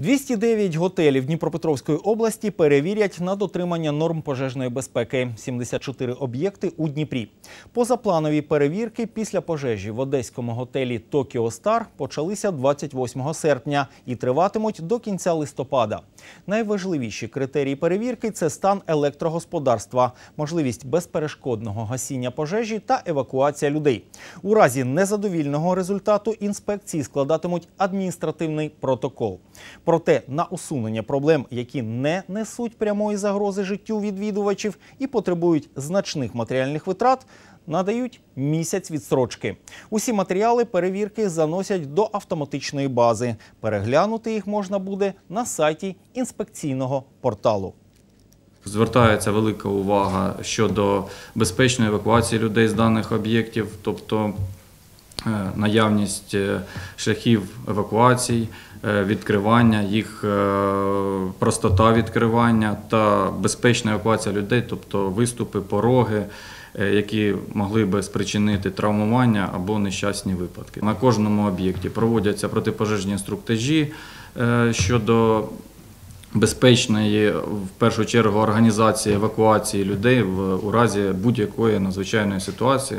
209 готелів Дніпропетровської області перевірять на дотримання норм пожежної безпеки. 74 об'єкти у Дніпрі. Позапланові перевірки після пожежі в одеському готелі Токіо Стар почалися 28 серпня і триватимуть до кінця листопада. Найважливіші критерії перевірки це стан електрогосподарства, можливість безперешкодного гасіння пожежі та евакуація людей. У разі незадовільного результату інспекції складатимуть адміністративний протокол. Проте на усунення проблем, які не несуть прямої загрози життю відвідувачів і потребують значних матеріальних витрат, надають місяць відсрочки. Усі матеріали перевірки заносять до автоматичної бази. Переглянути їх можна буде на сайті інспекційного порталу. Звертається велика увага щодо безпечної евакуації людей з даних об'єктів, тобто Е, наявність е, шляхів евакуацій, е, відкривання, їх простота відкривання та безпечна евакуація людей, тобто виступи, пороги. Які могли би спричинити травмування або нещасні випадки на кожному об'єкті проводяться протипожежні інструктажі щодо безпечної, в першу чергу, організації евакуації людей в у разі будь-якої надзвичайної ситуації.